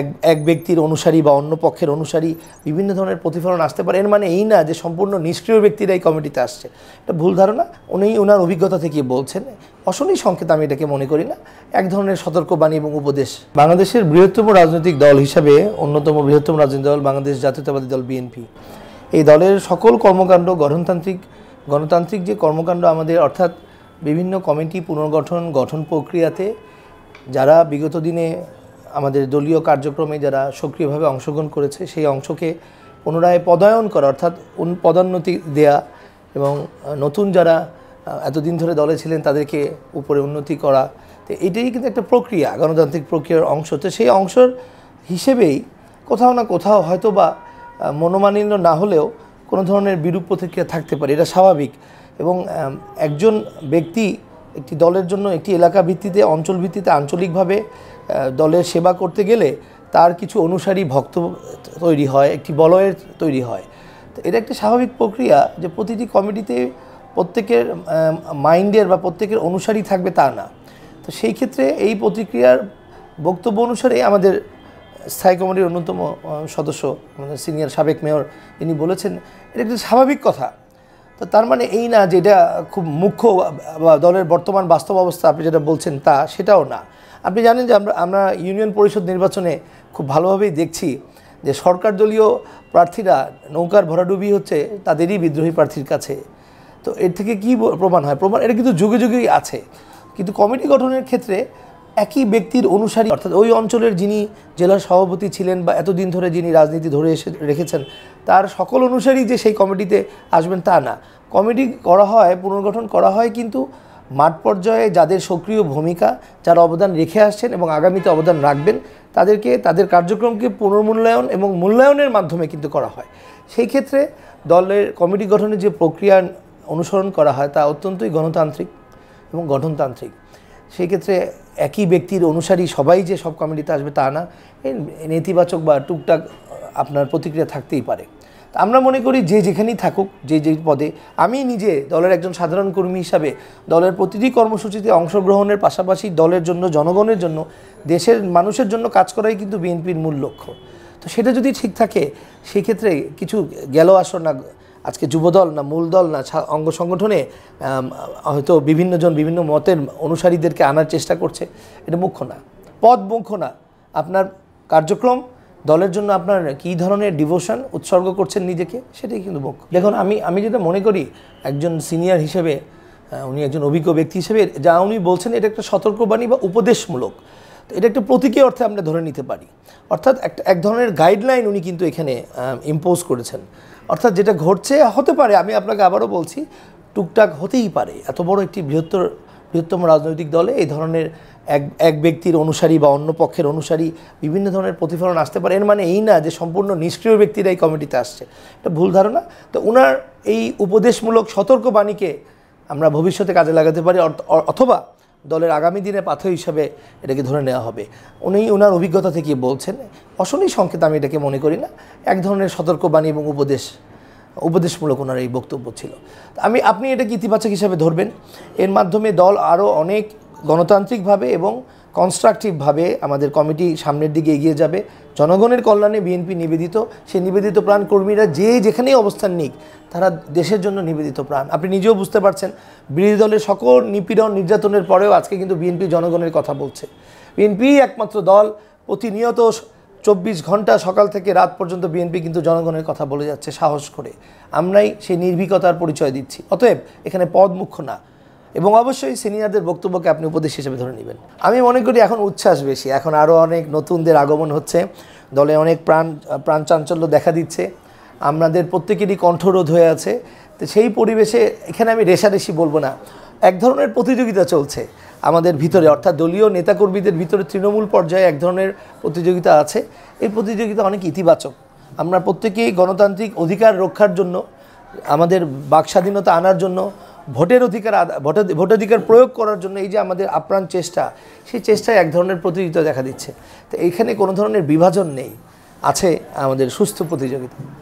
এক এক ব্যক্তির অনুসারী বা অন্য পক্ষের অনুসারী বিভিন্ন ধরনের প্রতিফলন আসতে পারে এর মানে এই না যে সম্পূর্ণ নিষ্ক্রিয় ব্যক্তিরা এই কমিটিতে আসছে এটা ভুল ধারণা উনি ওনার অভিজ্ঞতা থেকে বলছেন অশনি সংকেত আমি এটাকে মনে করি না এক ধরনের সতর্কবাণী এবং উপদেশ বাংলাদেশের বৃহত্তম রাজনৈতিক দল হিসাবে অন্যতম বৃহত্তম রাজনৈতিক দল বাংলাদেশ জাতীয়তাবাদী দল বিএনপি এই দলের সকল কর্মকাণ্ড গঠনতান্ত্রিক গণতান্ত্রিক যে কর্মকাণ্ড আমাদের অর্থাৎ বিভিন্ন কমিটি পুনর্গঠন গঠন প্রক্রিয়াতে যারা বিগত দিনে আমাদের দলীয় কার্যক্রমে যারা সক্রিয়ভাবে অংশগ্রহণ করেছে সেই অংশকে পুনরায় পদায়ন করা অর্থাৎ পদোন্নতি দেয়া এবং নতুন যারা এতদিন ধরে দলে ছিলেন তাদেরকে উপরে উন্নতি করা তো এটাই কিন্তু একটা প্রক্রিয়া গণতান্ত্রিক প্রক্রিয়ার অংশ তো সেই অংশর হিসেবেই কোথাও না কোথাও হয়তো বা মনোমানিন্য না হলেও কোনো ধরনের বিরূপ প্রতিক্রিয়া থাকতে পারে এটা স্বাভাবিক এবং একজন ব্যক্তি একটি দলের জন্য একটি এলাকা ভিত্তিতে অঞ্চল ভিত্তিতে আঞ্চলিকভাবে দলের সেবা করতে গেলে তার কিছু অনুসারী ভক্ত তৈরি হয় একটি বলয়ের তৈরি হয় তো এটা একটা স্বাভাবিক প্রক্রিয়া যে প্রতিটি কমিটিতে প্রত্যেকের মাইন্ডের বা প্রত্যেকের অনুসারী থাকবে তা না তো সেই ক্ষেত্রে এই প্রতিক্রিয়ার বক্তব্য অনুসারে আমাদের স্থায়ী কমিটির অন্যতম সদস্য সিনিয়র সাবেক মেয়র তিনি বলেছেন এটা একটা স্বাভাবিক কথা তো তার মানে এই না যে এটা খুব মুখ্য দলের বর্তমান বাস্তব অবস্থা আপনি যেটা বলছেন তা সেটাও না আপনি জানেন যে আমরা আমরা ইউনিয়ন পরিষদ নির্বাচনে খুব ভালোভাবেই দেখছি যে সরকার দলীয় প্রার্থীরা নৌকার ভরাডুবি হচ্ছে তাদেরই বিদ্রোহী প্রার্থীর কাছে তো এর থেকে কি প্রমাণ হয় প্রমাণ এটা কিন্তু যুগে যুগেই আছে কিন্তু কমিটি গঠনের ক্ষেত্রে একই ব্যক্তির অনুসারী অর্থাৎ ওই অঞ্চলের যিনি জেলার সভাপতি ছিলেন বা এতদিন ধরে যিনি রাজনীতি ধরে এসে রেখেছেন তার সকল অনুসারী যে সেই কমিটিতে আসবেন তা না কমিটি করা হয় পুনর্গঠন করা হয় কিন্তু মাঠ পর্যায়ে যাদের সক্রিয় ভূমিকা যারা অবদান রেখে আসছেন এবং আগামীতে অবদান রাখবেন তাদেরকে তাদের কার্যক্রমকে পুনর্মূল্যায়ন এবং মূল্যায়নের মাধ্যমে কিন্তু করা হয় সেই ক্ষেত্রে দলের কমিটি গঠনের যে প্রক্রিয়া অনুসরণ করা হয় তা অত্যন্তই গণতান্ত্রিক এবং গঠনতান্ত্রিক সেই ক্ষেত্রে একই ব্যক্তির অনুসারী সবাই যে সব কমিটিতে আসবে তা না নেতিবাচক বা টুকটাক আপনার প্রতিক্রিয়া থাকতেই পারে আমরা মনে করি যে যেখানেই থাকুক যে যে পদে আমি নিজে দলের একজন সাধারণ কর্মী হিসাবে দলের প্রতিটি কর্মসূচিতে অংশগ্রহণের পাশাপাশি দলের জন্য জনগণের জন্য দেশের মানুষের জন্য কাজ করাই কিন্তু বিএনপির মূল লক্ষ্য তো সেটা যদি ঠিক থাকে সেক্ষেত্রে কিছু গেল আসর না আজকে যুবদল না মূল দল না অঙ্গ সংগঠনে হয়তো বিভিন্নজন বিভিন্ন মতের অনুসারীদেরকে আনার চেষ্টা করছে এটা মুখ্য না পদ মুখ্য না আপনার কার্যক্রম দলের জন্য আপনার কি ধরনের ডিভোশন উৎসর্গ করছেন নিজেকে সেটাই কিন্তু মুখ্য দেখুন আমি আমি যেটা মনে করি একজন সিনিয়র হিসেবে উনি একজন অভিজ্ঞ ব্যক্তি হিসেবে যা উনি বলছেন এটা একটা সতর্কবাণী বা উপদেশমূলক তো এটা একটা প্রতীকী অর্থে আমরা ধরে নিতে পারি অর্থাৎ একটা এক ধরনের গাইডলাইন উনি কিন্তু এখানে ইম্পোজ করেছেন অর্থাৎ যেটা ঘটছে হতে পারে আমি আপনাকে আবারও বলছি টুকটাক হতেই পারে এত বড় একটি বৃহত্তর বৃহত্তম রাজনৈতিক দলে এই ধরনের এক এক ব্যক্তির অনুসারী বা অন্য পক্ষের অনুসারী বিভিন্ন ধরনের প্রতিফলন আসতে পারে এর মানে এই না যে সম্পূর্ণ নিষ্ক্রিয় ব্যক্তিরা এই কমিটিতে আসছে এটা ভুল ধারণা তো ওনার এই উপদেশমূলক সতর্কবাণীকে আমরা ভবিষ্যতে কাজে লাগাতে পারি অথবা দলের আগামী দিনে পাথর হিসাবে এটাকে ধরে নেওয়া হবে উনি ওনার অভিজ্ঞতা থেকে বলছেন অশনি সংকেত আমি এটাকে মনে করি না এক ধরনের সতর্কবাণী এবং উপদেশ উপদেশমূলক ওনার এই বক্তব্য ছিল আমি আপনি এটাকে ইতিবাচক হিসাবে ধরবেন এর মাধ্যমে দল আরও অনেক গণতান্ত্রিকভাবে এবং কনস্ট্রাকটিভভাবে আমাদের কমিটি সামনের দিকে এগিয়ে যাবে জনগণের কল্যাণে বিএনপি নিবেদিত সেই নিবেদিত প্রাণ কর্মীরা যে যেখানেই অবস্থান নিক তারা দেশের জন্য নিবেদিত প্রাণ আপনি নিজেও বুঝতে পারছেন বিরোধী দলের সকল নিপীড়ন নির্যাতনের পরেও আজকে কিন্তু বিএনপি জনগণের কথা বলছে বিএনপি একমাত্র দল প্রতিনিয়ত চব্বিশ ঘন্টা সকাল থেকে রাত পর্যন্ত বিএনপি কিন্তু জনগণের কথা বলে যাচ্ছে সাহস করে আমরাই সেই নির্ভীকতার পরিচয় দিচ্ছি অতএব এখানে পদ মুখ্য না এবং অবশ্যই সিনিয়রদের বক্তব্যকে আপনি উপদেশ হিসেবে ধরে নেবেন আমি মনে করি এখন উচ্ছ্বাস বেশি এখন আরও অনেক নতুনদের আগমন হচ্ছে দলে অনেক প্রাণ প্রাণ চাঞ্চল্য দেখা দিচ্ছে আমাদের প্রত্যেকেরই কণ্ঠরোধ হয়ে আছে তো সেই পরিবেশে এখানে আমি রেশারেশি বলবো না এক ধরনের প্রতিযোগিতা চলছে আমাদের ভিতরে অর্থাৎ দলীয় নেতাকর্মীদের ভিতরে তৃণমূল পর্যায়ে এক ধরনের প্রতিযোগিতা আছে এই প্রতিযোগিতা অনেক ইতিবাচক আমরা প্রত্যেকেই গণতান্ত্রিক অধিকার রক্ষার জন্য আমাদের বাক স্বাধীনতা আনার জন্য ভোটের অধিকার ভোটাধিকার প্রয়োগ করার জন্য এই যে আমাদের আপ্রাণ চেষ্টা সেই চেষ্টায় এক ধরনের প্রতিযোগিতা দেখা দিচ্ছে তো এইখানে কোনো ধরনের বিভাজন নেই আছে আমাদের সুস্থ প্রতিযোগিতা